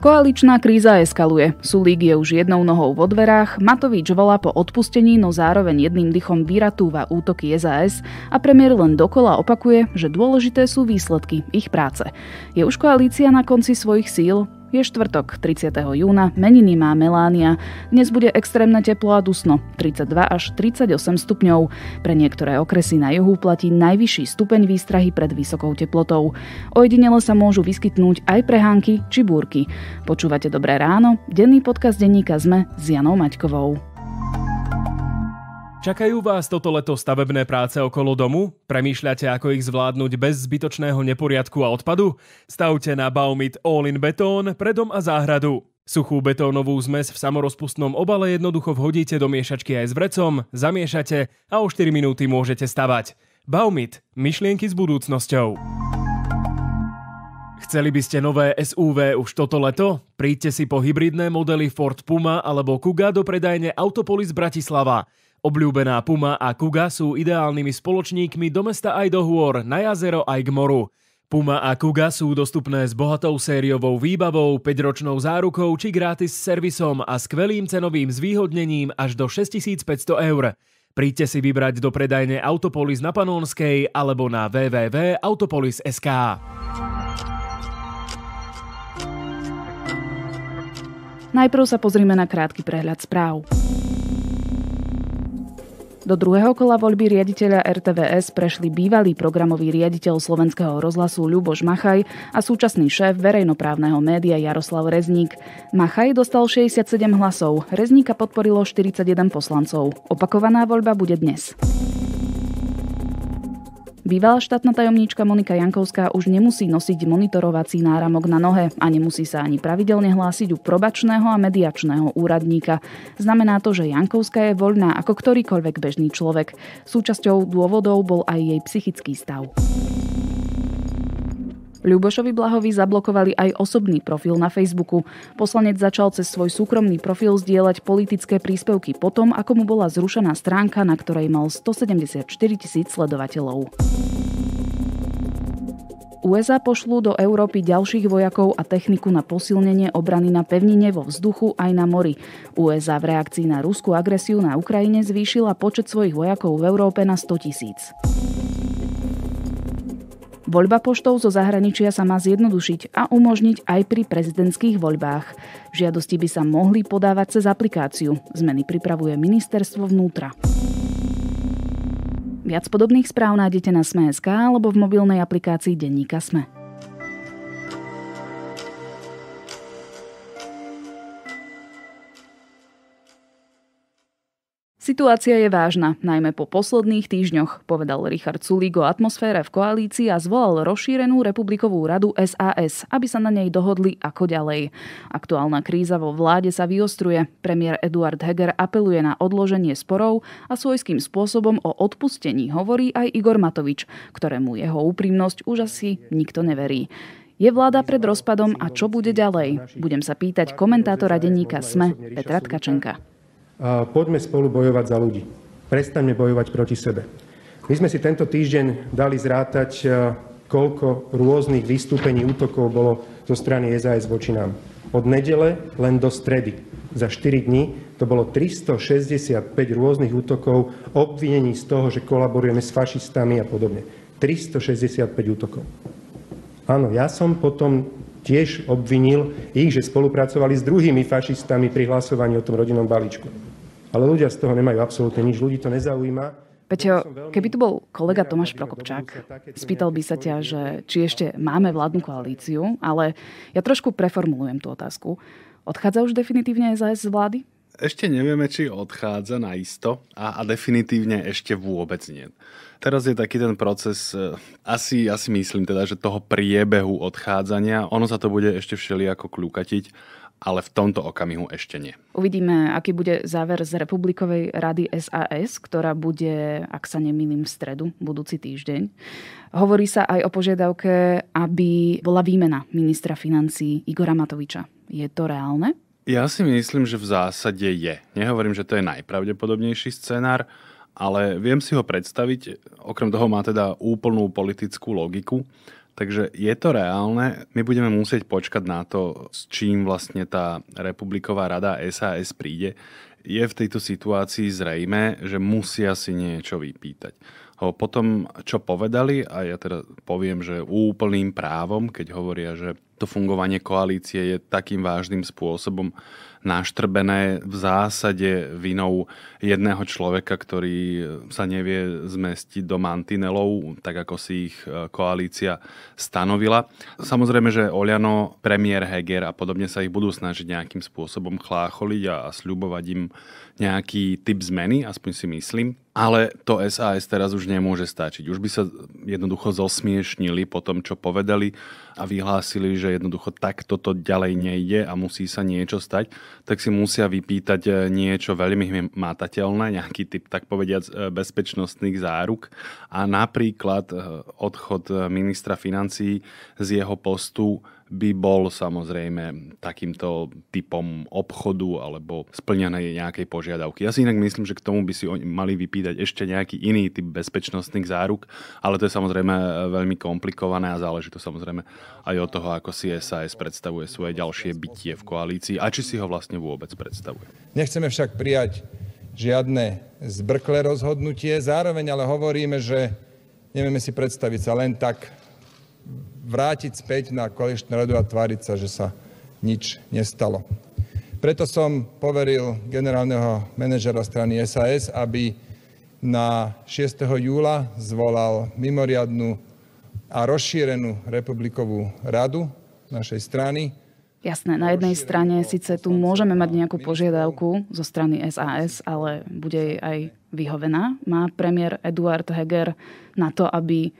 Koaličná kríza eskaluje. Sulík je už jednou nohou vo dverách, Matovič volá po odpustení, no zároveň jedným dychom vyratúva útoky SAS a premiér len dokola opakuje, že dôležité sú výsledky ich práce. Je už koalícia na konci svojich síl? Je štvrtok, 30. júna, meniny má Melánia. Dnes bude extrémne teplo a dusno, 32 až 38 stupňov. Pre niektoré okresy na juhu platí najvyšší stupeň výstrahy pred vysokou teplotou. Ojedinelo sa môžu vyskytnúť aj prehánky či búrky. Počúvate Dobré ráno, denný podcast denníka ZME s Janou Maťkovou. Čakajú vás toto leto stavebné práce okolo domu? Premýšľate, ako ich zvládnuť bez zbytočného neporiadku a odpadu? Stavte na Baumit All in Betón pre dom a záhradu. Suchú betónovú zmes v samorozpustnom obale jednoducho vhodíte do miešačky aj s vrecom, zamiešate a o 4 minúty môžete stavať. Baumit. Myšlienky s budúcnosťou. Chceli by ste nové SUV už toto leto? Príďte si po hybridné modely Ford Puma alebo Kuga do predajne Autopolis Bratislava. Obľúbená puma a kuga sú ideálnymi spoločníkmi do mesta aj do hôr, na jazero aj k moru. Puma a Kuga sú dostupné s bohatou sériovou výbavou, 5-ročnou zárukou či gratis servisom a skvelým cenovým zvýhodnením až do 6500 eur. Príďte si vybrať do predajne Autopolis na Panónskej alebo na www.autopolis.sk. Najprv sa pozrime na krátky prehľad správ. Do druhého kola voľby riaditeľa RTVS prešli bývalý programový riaditeľ slovenského rozhlasu Ľuboš Machaj a súčasný šéf verejnoprávneho média Jaroslav Rezník. Machaj dostal 67 hlasov, Rezníka podporilo 41 poslancov. Opakovaná voľba bude dnes. Bývalá štátna tajomníčka Monika Jankovská už nemusí nosiť monitorovací náramok na nohe a nemusí sa ani pravidelne hlásiť u probačného a mediačného úradníka. Znamená to, že Jankovská je voľná ako ktorýkoľvek bežný človek. Súčasťou dôvodov bol aj jej psychický stav. Ľubošovi Blahovi zablokovali aj osobný profil na Facebooku. Poslanec začal cez svoj súkromný profil zdieľať politické príspevky potom, ako mu bola zrušená stránka, na ktorej mal 174 tisíc sledovateľov. USA pošlú do Európy ďalších vojakov a techniku na posilnenie obrany na pevnine vo vzduchu aj na mori. USA v reakcii na ruskú agresiu na Ukrajine zvýšila počet svojich vojakov v Európe na 100 tisíc. Voľba poštov zo zahraničia sa má zjednodušiť a umožniť aj pri prezidentských voľbách. Žiadosti by sa mohli podávať cez aplikáciu. Zmeny pripravuje ministerstvo vnútra. Viac podobných správ nájdete na Sme.sk alebo v mobilnej aplikácii Denníka Sme. Situácia je vážna, najmä po posledných týždňoch, povedal Richard Sulík o atmosfére v koalícii a zvolal rozšírenú republikovú radu SAS, aby sa na nej dohodli ako ďalej. Aktuálna kríza vo vláde sa vyostruje. Premiér Eduard Heger apeluje na odloženie sporov a svojským spôsobom o odpustení hovorí aj Igor Matovič, ktorému jeho úprimnosť už asi nikto neverí. Je vláda pred rozpadom a čo bude ďalej? Budem sa pýtať komentátora denníka SME Petra Tkačenka poďme spolu bojovať za ľudí. Prestaňme bojovať proti sebe. My sme si tento týždeň dali zrátať, e, koľko rôznych vystúpení útokov bolo zo strany SAS voči nám. Od nedele len do stredy. Za 4 dní to bolo 365 rôznych útokov, obvinení z toho, že kolaborujeme s fašistami a podobne. 365 útokov. Áno, ja som potom tiež obvinil ich, že spolupracovali s druhými fašistami pri hlasovaní o tom rodinnom balíčku. Ale ľudia z toho nemajú absolútne nič, ľudí to nezaujíma. Peťo, keby tu bol kolega Tomáš Prokopčák, spýtal by sa ťa, že či ešte máme vládnu koalíciu, ale ja trošku preformulujem tú otázku. Odchádza už definitívne SAS z vlády? ešte nevieme, či odchádza na isto a, a definitívne ešte vôbec nie. Teraz je taký ten proces, e, asi, asi myslím teda, že toho priebehu odchádzania, ono sa to bude ešte všelijako kľúkatiť, ale v tomto okamihu ešte nie. Uvidíme, aký bude záver z Republikovej rady SAS, ktorá bude, ak sa nemýlim, v stredu, budúci týždeň. Hovorí sa aj o požiadavke, aby bola výmena ministra financí Igora Matoviča. Je to reálne? Ja si myslím, že v zásade je. Nehovorím, že to je najpravdepodobnejší scenár, ale viem si ho predstaviť. Okrem toho má teda úplnú politickú logiku. Takže je to reálne. My budeme musieť počkať na to, s čím vlastne tá republiková rada SAS príde. Je v tejto situácii zrejme, že musia si niečo vypýtať. potom, čo povedali, a ja teda poviem, že úplným právom, keď hovoria, že to fungovanie koalície je takým vážnym spôsobom naštrbené v zásade vinou jedného človeka, ktorý sa nevie zmestiť do mantinelov, tak ako si ich e, koalícia stanovila. Samozrejme, že Oliano, premiér Heger a podobne sa ich budú snažiť nejakým spôsobom chlácholiť a, sľubovať im nejaký typ zmeny, aspoň si myslím. Ale to SAS teraz už nemôže stačiť. Už by sa jednoducho zosmiešnili po tom, čo povedali a vyhlásili, že jednoducho tak toto ďalej nejde a musí sa niečo stať, tak si musia vypýtať e, niečo veľmi mátateľné, nejaký typ, tak povediať, e, bezpečnostných záruk. A napríklad e, odchod ministra financí z jeho postu by bol samozrejme takýmto typom obchodu alebo splňanej nejakej požiadavky. Ja si inak myslím, že k tomu by si oni mali vypýtať ešte nejaký iný typ bezpečnostných záruk, ale to je samozrejme e, veľmi komplikované a záleží to samozrejme aj od toho, ako si SAS predstavuje svoje ďalšie bytie v koalícii a či si ho vlastne vôbec predstavuje. Nechceme však prijať žiadne zbrklé rozhodnutie, zároveň ale hovoríme, že nevieme si predstaviť sa len tak vrátiť späť na koaličnú radu a tváriť sa, že sa nič nestalo. Preto som poveril generálneho manažera strany SAS, aby na 6. júla zvolal mimoriadnú a rozšírenú republikovú radu našej strany. Jasné, na jednej strane síce tu môžeme mať nejakú požiadavku zo strany SAS, ale bude aj vyhovená. Má premiér Eduard Heger na to, aby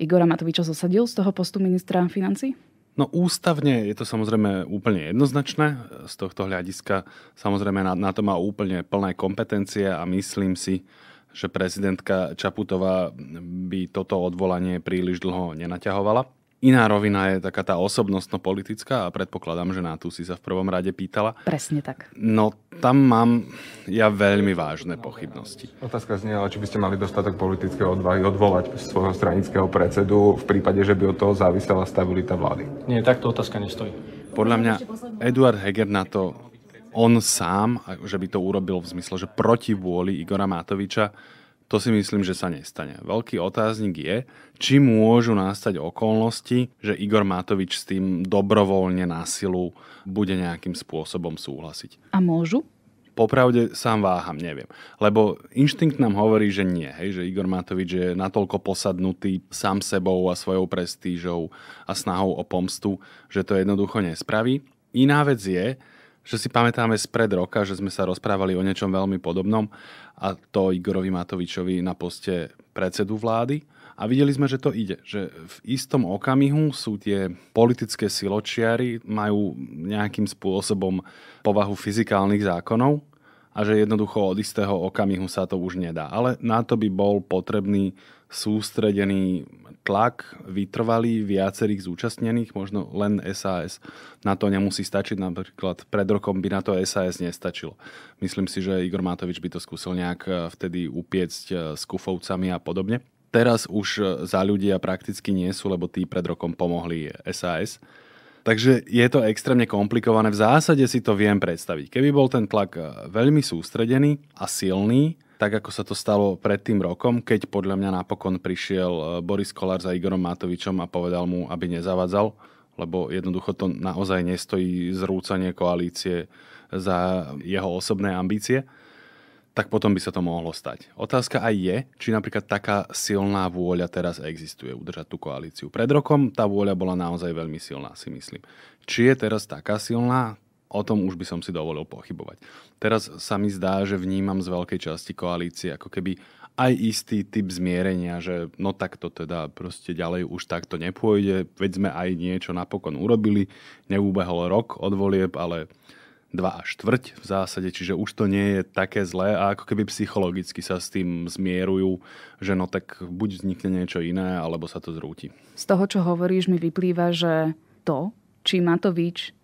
Igora Matoviča zosadil z toho postu ministra financí? No ústavne je to samozrejme úplne jednoznačné. Z tohto hľadiska samozrejme na, na to má úplne plné kompetencie a myslím si, že prezidentka Čaputová by toto odvolanie príliš dlho nenaťahovala. Iná rovina je taká tá osobnostno-politická a predpokladám, že na tú si sa v prvom rade pýtala. Presne tak. No tam mám ja veľmi vážne pochybnosti. Otázka znie, ale či by ste mali dostatok politické odvahy odvolať svojho stranického predsedu v prípade, že by od toho závisela stabilita vlády? Nie, takto otázka nestojí. Podľa mňa Eduard Heger na to on sám, že by to urobil v zmysle, že proti vôli Igora Matoviča, to si myslím, že sa nestane. Veľký otáznik je, či môžu nastať okolnosti, že Igor Matovič s tým dobrovoľne na silu bude nejakým spôsobom súhlasiť. A môžu? Popravde sám váham, neviem. Lebo inštinkt nám hovorí, že nie, hej, že Igor Matovič je natoľko posadnutý sám sebou a svojou prestížou a snahou o pomstu, že to jednoducho nespraví. Iná vec je, že si pamätáme spred roka, že sme sa rozprávali o niečom veľmi podobnom a to Igorovi Matovičovi na poste predsedu vlády. A videli sme, že to ide, že v istom okamihu sú tie politické siločiary, majú nejakým spôsobom povahu fyzikálnych zákonov a že jednoducho od istého okamihu sa to už nedá. Ale na to by bol potrebný sústredený tlak vytrvalý viacerých zúčastnených, možno len SAS. Na to nemusí stačiť, napríklad pred rokom by na to SAS nestačilo. Myslím si, že Igor Matovič by to skúsil nejak e, vtedy upiecť e, s kufovcami a podobne. Teraz už e, za ľudia prakticky nie sú, lebo tí pred rokom pomohli SAS. Takže je to extrémne komplikované. V zásade si to viem predstaviť. Keby bol ten tlak veľmi sústredený a silný, tak ako sa to stalo pred tým rokom, keď podľa mňa napokon prišiel e, Boris Kolár za Igorom Matovičom a povedal mu, aby nezavadzal, lebo jednoducho to naozaj nestojí zrúcanie koalície za jeho osobné ambície tak potom by sa to mohlo stať. Otázka aj je, či napríklad taká silná vôľa teraz existuje udržať tú koalíciu. Pred rokom tá vôľa bola naozaj veľmi silná, si myslím. Či je teraz taká silná, o tom už by som si dovolil pochybovať. Teraz sa mi zdá, že vnímam z veľkej časti koalície ako keby aj istý typ zmierenia, že no takto teda proste ďalej už takto nepôjde, veď sme aj niečo napokon urobili, neúbehol rok od volieb, ale dva až štvrť v zásade, čiže už to nie je také zlé a ako keby psychologicky sa s tým zmierujú, že no tak buď vznikne niečo iné, alebo sa to zrúti. Z toho, čo hovoríš, mi vyplýva, že to, či Matovič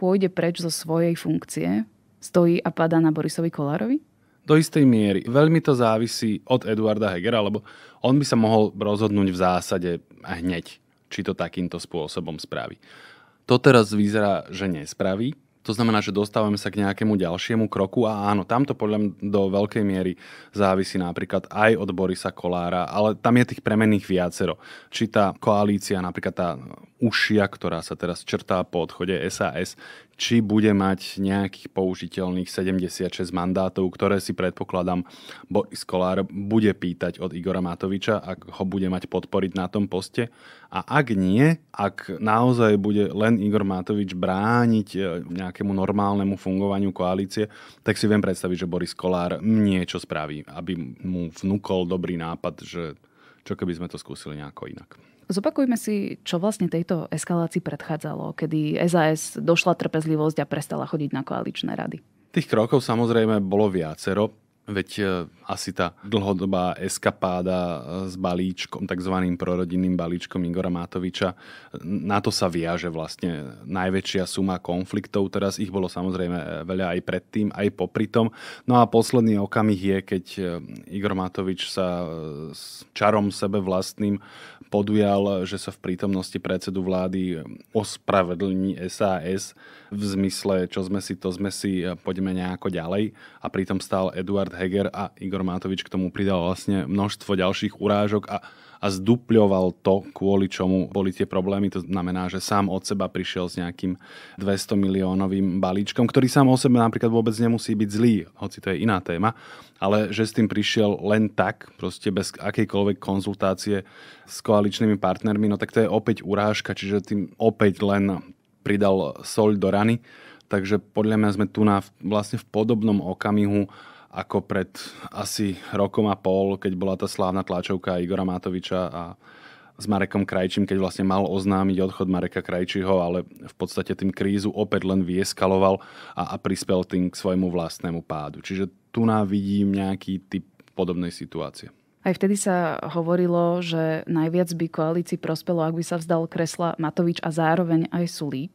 pôjde preč zo svojej funkcie, stojí a padá na Borisovi Kolárovi? Do istej miery. Veľmi to závisí od Eduarda Hegera, lebo on by sa mohol rozhodnúť v zásade hneď, či to takýmto spôsobom spraví. To teraz vyzerá, že nespraví, to znamená, že dostávame sa k nejakému ďalšiemu kroku a áno, tamto podľa mňa do veľkej miery závisí napríklad aj od Borisa Kolára, ale tam je tých premenných viacero. Či tá koalícia, napríklad tá ušia, ktorá sa teraz črtá po odchode SAS, či bude mať nejakých použiteľných 76 mandátov, ktoré si predpokladám Boris Kolár bude pýtať od Igora Matoviča, ak ho bude mať podporiť na tom poste. A ak nie, ak naozaj bude len Igor Matovič brániť e, nejakému normálnemu fungovaniu koalície, tak si viem predstaviť, že Boris Kolár niečo spraví, aby mu vnúkol dobrý nápad, že čo keby sme to skúsili nejako inak. Zopakujme si, čo vlastne tejto eskalácii predchádzalo, kedy SAS došla trpezlivosť a prestala chodiť na koaličné rady. Tých krokov samozrejme bolo viacero. Veď e, asi tá dlhodobá eskapáda e, s balíčkom, takzvaným prorodinným balíčkom Igora Matoviča, e, na to sa viaže vlastne najväčšia suma konfliktov. Teraz ich bolo samozrejme veľa aj predtým, aj popri tom. No a posledný okamih je, keď Igor Matovič sa s čarom sebe vlastným podujal, že sa v prítomnosti predsedu vlády ospravedlní SAS v zmysle, čo sme si, to sme si, e, poďme nejako ďalej. A pritom stál Eduard Heger a Igor Matovič k tomu pridal vlastne množstvo ďalších urážok a a zdupľoval to, kvôli čomu boli tie problémy. To znamená, že sám od seba prišiel s nejakým 200 miliónovým balíčkom, ktorý sám o sebe napríklad vôbec nemusí byť zlý, hoci to je iná téma, ale že s tým prišiel len tak, proste bez akejkoľvek konzultácie s koaličnými partnermi, no tak to je opäť urážka, čiže tým opäť len pridal soľ do rany. Takže podľa mňa sme tu na, vlastne v podobnom okamihu ako pred asi rokom a pol, keď bola tá slávna tlačovka Igora Matoviča a s Marekom Krajčím, keď vlastne mal oznámiť odchod Mareka Krajčího, ale v podstate tým krízu opäť len vieskaloval a, a prispel tým k svojmu vlastnému pádu. Čiže tu nám vidím nejaký typ podobnej situácie. Aj vtedy sa hovorilo, že najviac by koalícii prospelo, ak by sa vzdal kresla Matovič a zároveň aj Sulík.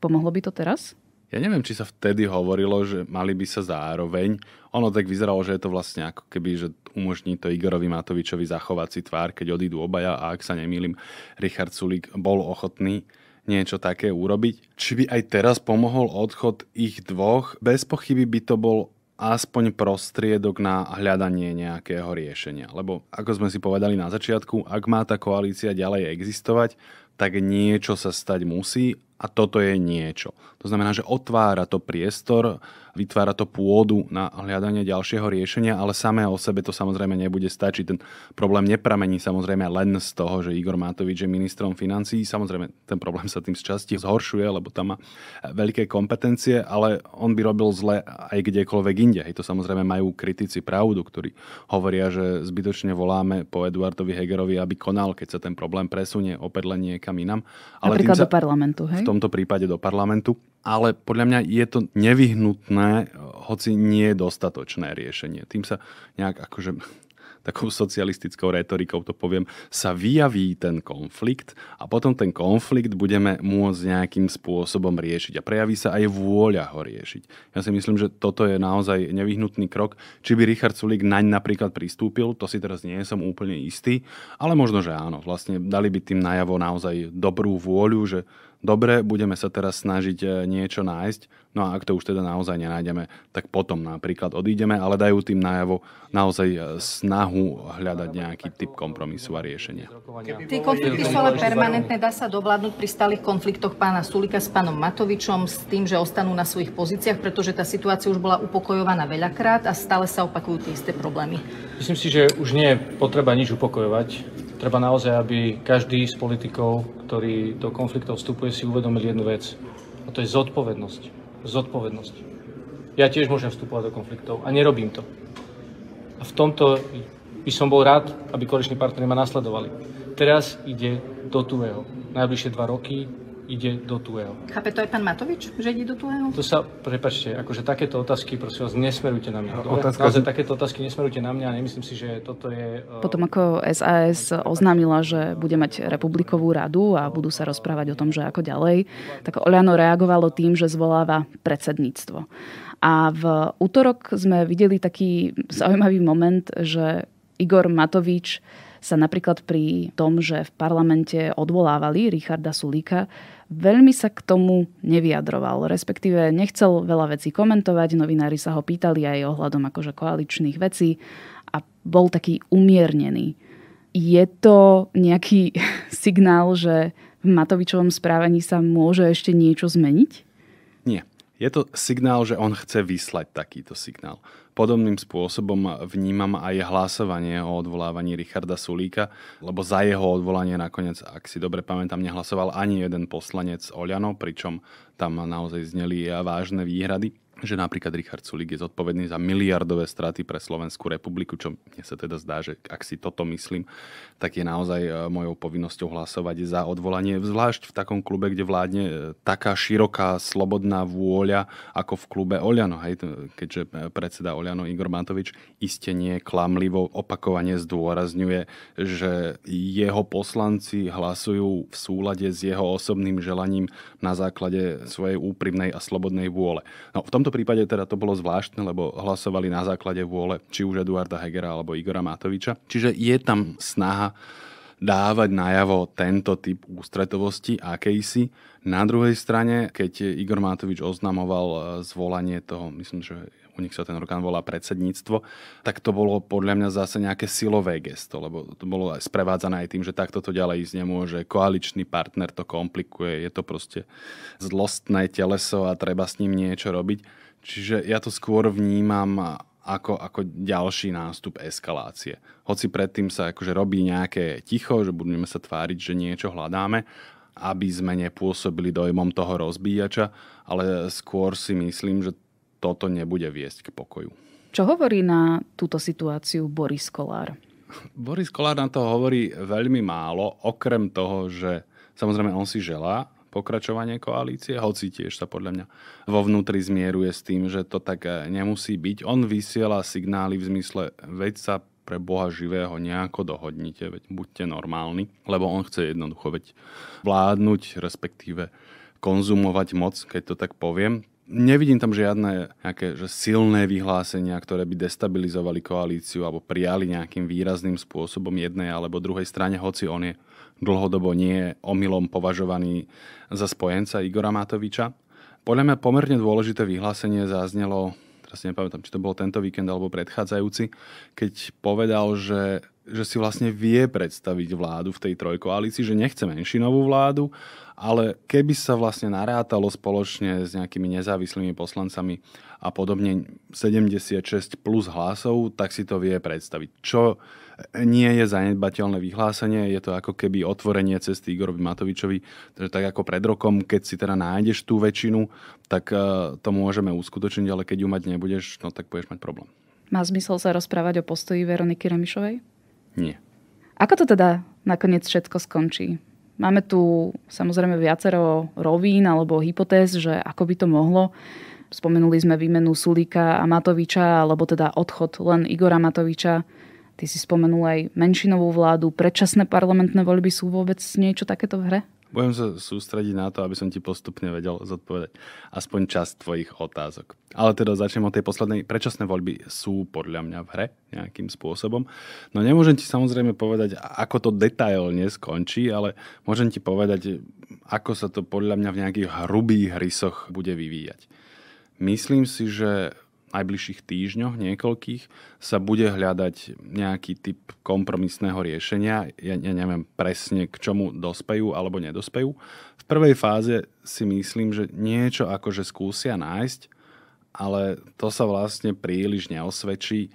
Pomohlo by to teraz? Ja neviem, či sa vtedy hovorilo, že mali by sa zároveň. Ono tak vyzeralo, že je to vlastne ako keby, že umožní to Igorovi Matovičovi zachovať si tvár, keď odídu obaja a ak sa nemýlim, Richard Sulík bol ochotný niečo také urobiť. Či by aj teraz pomohol odchod ich dvoch? Bez pochyby by to bol aspoň prostriedok na hľadanie nejakého riešenia. Lebo ako sme si povedali na začiatku, ak má tá koalícia ďalej existovať, tak niečo sa stať musí a toto je niečo. To znamená, že otvára to priestor, vytvára to pôdu na hľadanie ďalšieho riešenia, ale samé o sebe to samozrejme nebude stačiť. Ten problém nepramení samozrejme len z toho, že Igor Matovič je ministrom financí. Samozrejme, ten problém sa tým z časti zhoršuje, lebo tam má veľké kompetencie, ale on by robil zle aj kdekoľvek inde. Hej, to samozrejme majú kritici pravdu, ktorí hovoria, že zbytočne voláme po Eduardovi Hegerovi, aby konal, keď sa ten problém presunie opäť len niekam inam. Ale Napríklad sa, do parlamentu, hej? V tomto prípade do parlamentu ale podľa mňa je to nevyhnutné, hoci nie je dostatočné riešenie. Tým sa nejak akože takou socialistickou retorikou to poviem, sa vyjaví ten konflikt a potom ten konflikt budeme môcť nejakým spôsobom riešiť. A prejaví sa aj vôľa ho riešiť. Ja si myslím, že toto je naozaj nevyhnutný krok. Či by Richard Sulik naň napríklad pristúpil, to si teraz nie som úplne istý, ale možno, že áno. Vlastne dali by tým najavo naozaj dobrú vôľu, že dobre, budeme sa teraz snažiť e, niečo nájsť, no a ak to už teda naozaj nenájdeme, tak potom napríklad odídeme, ale dajú tým najavo naozaj e, snahu hľadať nejaký typ kompromisu a riešenia. Tie konflikty sú ale permanentné, dá sa dovládnuť pri stálych konfliktoch pána Sulika s pánom Matovičom, s tým, že ostanú na svojich pozíciách, pretože tá situácia už bola upokojovaná veľakrát a stále sa opakujú tie isté problémy. Myslím si, že už nie je potreba nič upokojovať treba naozaj, aby každý z politikov, ktorý do konfliktov vstupuje, si uvedomil jednu vec. A to je zodpovednosť. Zodpovednosť. Ja tiež môžem vstupovať do konfliktov a nerobím to. A v tomto by som bol rád, aby koaliční partnery ma nasledovali. Teraz ide do tuého. Najbližšie dva roky ide do Tuého. Chápe to aj pán Matovič, že ide do Tuého? To sa, prepačte, akože takéto otázky, prosím vás, nesmerujte na mňa. No, otázka... Naozaj, takéto otázky nesmerujte na mňa a nemyslím si, že toto je... Uh... Potom ako SAS oznámila, že bude mať republikovú radu a budú sa rozprávať o tom, že ako ďalej, tak Oliano reagovalo tým, že zvoláva predsedníctvo. A v útorok sme videli taký zaujímavý moment, že Igor Matovič sa napríklad pri tom, že v parlamente odvolávali Richarda Sulíka, veľmi sa k tomu nevyjadroval, respektíve nechcel veľa vecí komentovať, novinári sa ho pýtali aj ohľadom akože koaličných vecí a bol taký umiernený. Je to nejaký signál, že v Matovičovom správaní sa môže ešte niečo zmeniť? Nie. Je to signál, že on chce vyslať takýto signál. Podobným spôsobom vnímam aj hlasovanie o odvolávaní Richarda Sulíka, lebo za jeho odvolanie nakoniec, ak si dobre pamätám, nehlasoval ani jeden poslanec Oľano, pričom tam naozaj zneli vážne výhrady že napríklad Richard Sulik je zodpovedný za miliardové straty pre Slovenskú republiku, čo mne sa teda zdá, že ak si toto myslím, tak je naozaj e, mojou povinnosťou hlasovať za odvolanie, zvlášť v takom klube, kde vládne e, taká široká, slobodná vôľa ako v klube Oľano. Hej? Keďže e, predseda Oľano Igor Matovič iste nie klamlivo opakovane zdôrazňuje, že jeho poslanci hlasujú v súlade s jeho osobným želaním na základe svojej úprimnej a slobodnej vôle. No, v tomto tomto prípade teda to bolo zvláštne, lebo hlasovali na základe vôle či už Eduarda Hegera alebo Igora Matoviča. Čiže je tam snaha dávať najavo tento typ ústretovosti akejsi. Na druhej strane, keď Igor Matovič oznamoval eh, zvolanie toho, myslím, že u nich sa ten orgán volá predsedníctvo, tak to bolo podľa mňa zase nejaké silové gesto, lebo to bolo aj sprevádzané aj tým, že takto to ďalej ísť nemôže. Koaličný partner to komplikuje, je to proste zlostné teleso a treba s ním niečo robiť. Čiže ja to skôr vnímam ako, ako ďalší nástup eskalácie. Hoci predtým sa akože robí nejaké ticho, že budeme sa tváriť, že niečo hľadáme, aby sme nepôsobili dojmom toho rozbíjača, ale skôr si myslím, že toto nebude viesť k pokoju. Čo hovorí na túto situáciu Boris Kolár? Boris Kolár na to hovorí veľmi málo, okrem toho, že samozrejme on si želá pokračovanie koalície, hoci tiež sa podľa mňa vo vnútri zmieruje s tým, že to tak eh, nemusí byť. On vysiela signály v zmysle, veď sa pre Boha živého nejako dohodnite, veď buďte normálni, lebo on chce jednoducho veď vládnuť, respektíve konzumovať moc, keď to tak poviem. Nevidím tam žiadne nejaké že silné vyhlásenia, ktoré by destabilizovali koalíciu alebo prijali nejakým výrazným spôsobom jednej alebo druhej strane, hoci on je dlhodobo nie omylom považovaný za spojenca Igora Matoviča. Podľa mňa pomerne dôležité vyhlásenie zaznelo, teraz nepamätám, či to bolo tento víkend alebo predchádzajúci, keď povedal, že že si vlastne vie predstaviť vládu v tej trojkoalícii, že nechce menšinovú vládu, ale keby sa vlastne narátalo spoločne s nejakými nezávislými poslancami a podobne 76 plus hlasov, tak si to vie predstaviť. Čo nie je zanedbateľné vyhlásenie, je to ako keby otvorenie cesty Igorovi Matovičovi, takže tak ako pred rokom, keď si teda nájdeš tú väčšinu, tak e, to môžeme uskutočniť, ale keď ju mať nebudeš, no tak budeš mať problém. Má zmysel sa rozprávať o postoji Veroniky Remišovej? Nie. Ako to teda nakoniec všetko skončí? Máme tu samozrejme viacero rovín alebo hypotéz, že ako by to mohlo. Spomenuli sme výmenu Sulíka a Matoviča, alebo teda odchod len Igora Matoviča. Ty si spomenul aj menšinovú vládu. Predčasné parlamentné voľby sú vôbec niečo takéto v hre? Budem sa sústrediť na to, aby som ti postupne vedel zodpovedať aspoň časť tvojich otázok. Ale teda začnem od tej poslednej. Prečasné voľby sú podľa mňa v hre nejakým spôsobom. No nemôžem ti samozrejme povedať, ako to detailne skončí, ale môžem ti povedať, ako sa to podľa mňa v nejakých hrubých rysoch bude vyvíjať. Myslím si, že najbližších týždňoch niekoľkých sa bude hľadať nejaký typ kompromisného riešenia. Ja, ja neviem presne, k čomu dospejú alebo nedospejú. V prvej fáze si myslím, že niečo akože skúsia nájsť, ale to sa vlastne príliš neosvedčí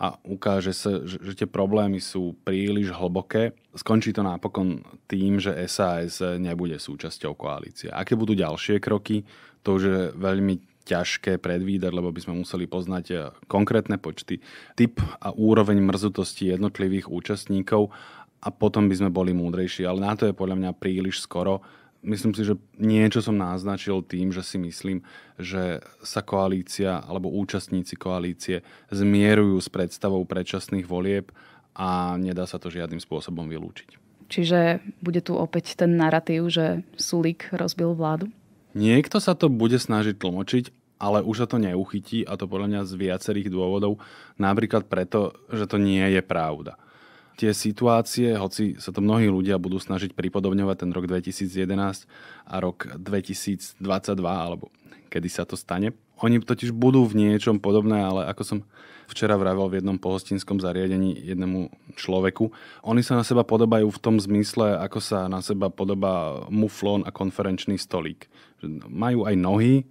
a ukáže sa, že, že tie problémy sú príliš hlboké. Skončí to napokon tým, že SAS nebude súčasťou koalície. Aké budú ďalšie kroky, to už je veľmi ťažké predvídať, lebo by sme museli poznať eh, konkrétne počty, typ a úroveň mrzutosti jednotlivých účastníkov a potom by sme boli múdrejší. Ale na to je podľa mňa príliš skoro. Myslím si, že niečo som naznačil tým, že si myslím, že sa koalícia alebo účastníci koalície zmierujú s predstavou predčasných volieb a nedá sa to žiadnym spôsobom vylúčiť. Čiže bude tu opäť ten narratív, že Sulík rozbil vládu? Niekto sa to bude snažiť tlmočiť, ale už sa to neuchytí a to podľa mňa z viacerých dôvodov, napríklad preto, že to nie je pravda. Tie situácie, hoci sa to mnohí ľudia budú snažiť pripodobňovať ten rok 2011 a rok 2022, alebo kedy sa to stane. Oni totiž budú v niečom podobné, ale ako som včera vravel v jednom pohostinskom zariadení jednému človeku, oni sa na seba podobajú v tom zmysle, ako sa na seba podobá muflón a konferenčný stolík. Majú aj nohy,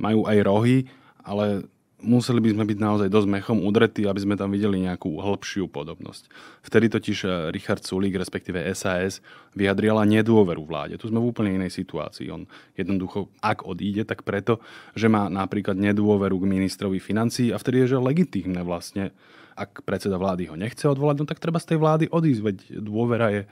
majú aj rohy, ale museli by sme byť naozaj dosť mechom udretí, aby sme tam videli nejakú hĺbšiu podobnosť. Vtedy totiž eh, Richard Sulík, respektíve SAS, vyjadriala nedôveru vláde. Tu sme v úplne inej situácii. On jednoducho, ak odíde, tak preto, že má napríklad nedôveru k ministrovi financií a vtedy je, že legitímne vlastne, ak predseda vlády ho nechce odvolať, no tak treba z tej vlády odísť, veď dôvera je...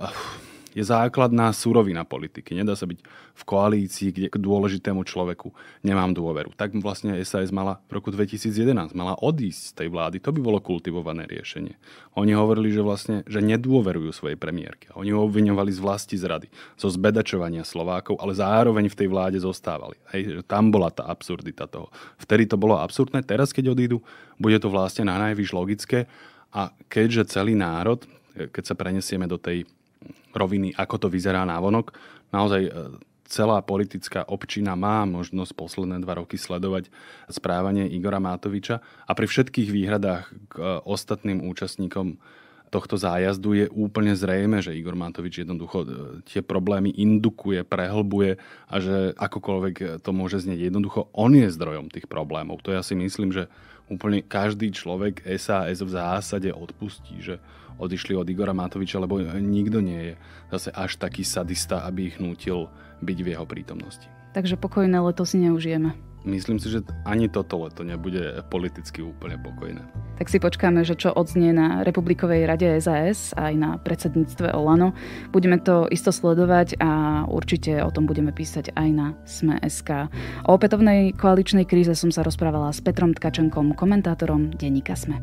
Uh, je základná surovina politiky. Nedá sa byť v koalícii, kde k dôležitému človeku nemám dôveru. Tak vlastne SAS mala v roku 2011, mala odísť z tej vlády. To by bolo kultivované riešenie. Oni hovorili, že vlastne že nedôverujú svojej premiérke. Oni ho obviňovali z vlasti zrady, zo zbedačovania Slovákov, ale zároveň v tej vláde zostávali. Hej, že tam bola tá absurdita toho. Vtedy to bolo absurdné, teraz keď odídu, bude to vlastne na najvyš logické. A keďže celý národ, keď sa prenesieme do tej roviny, ako to vyzerá vonok. Naozaj e, celá politická občina má možnosť posledné dva roky sledovať správanie Igora Mátoviča a pri všetkých výhradách k e, ostatným účastníkom tohto zájazdu je úplne zrejme, že Igor Matovič jednoducho e, tie problémy indukuje, prehlbuje a že akokoľvek to môže znieť, jednoducho on je zdrojom tých problémov. To ja si myslím, že úplne každý človek SAS v zásade odpustí, že odišli od Igora Matoviča, lebo nikto nie je zase až taký sadista, aby ich nútil byť v jeho prítomnosti. Takže pokojné leto si neužijeme. Myslím si, že ani toto leto nebude politicky úplne pokojné. Tak si počkáme, že čo odznie na Republikovej rade SAS aj na predsedníctve Olano. Budeme to isto sledovať a určite o tom budeme písať aj na Sme.sk. O opätovnej koaličnej kríze som sa rozprávala s Petrom Tkačenkom, komentátorom denníka Sme.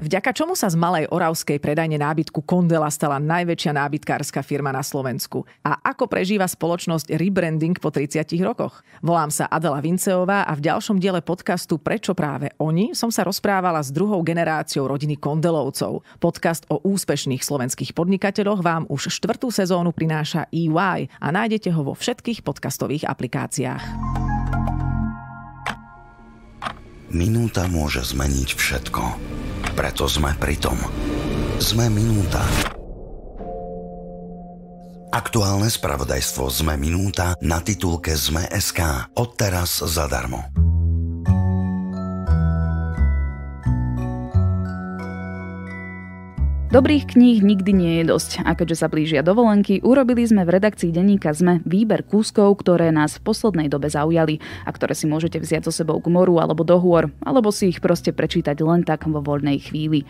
Vďaka čomu sa z malej oravskej predajne nábytku Kondela stala najväčšia nábytkárska firma na Slovensku? A ako prežíva spoločnosť rebranding po 30 rokoch? Volám sa Adela Vinceová a v ďalšom diele podcastu Prečo práve oni som sa rozprávala s druhou generáciou rodiny Kondelovcov. Podcast o úspešných slovenských podnikateľoch vám už štvrtú sezónu prináša EY a nájdete ho vo všetkých podcastových aplikáciách. Minúta môže zmeniť všetko. Preto sme pri tom. Sme minúta. Aktuálne spravodajstvo Sme minúta na titulke Sme.sk. Odteraz zadarmo. Dobrých kníh nikdy nie je dosť a keďže sa blížia dovolenky, urobili sme v redakcii denníka ZME výber kúskov, ktoré nás v poslednej dobe zaujali a ktoré si môžete vziať so sebou k moru alebo do hôr, alebo si ich proste prečítať len tak vo voľnej chvíli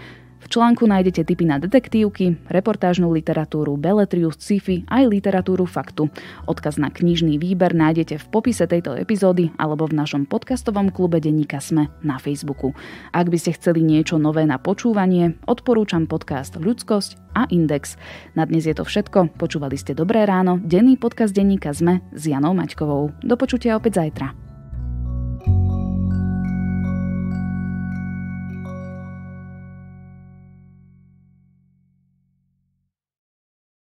článku nájdete tipy na detektívky, reportážnu literatúru, beletriu, sci-fi aj literatúru faktu. Odkaz na knižný výber nájdete v popise tejto epizódy alebo v našom podcastovom klube Deníka Sme na Facebooku. Ak by ste chceli niečo nové na počúvanie, odporúčam podcast Ľudskosť a Index. Na dnes je to všetko. Počúvali ste Dobré ráno, denný podcast Deníka Sme s Janou Maťkovou. Do počutia opäť zajtra.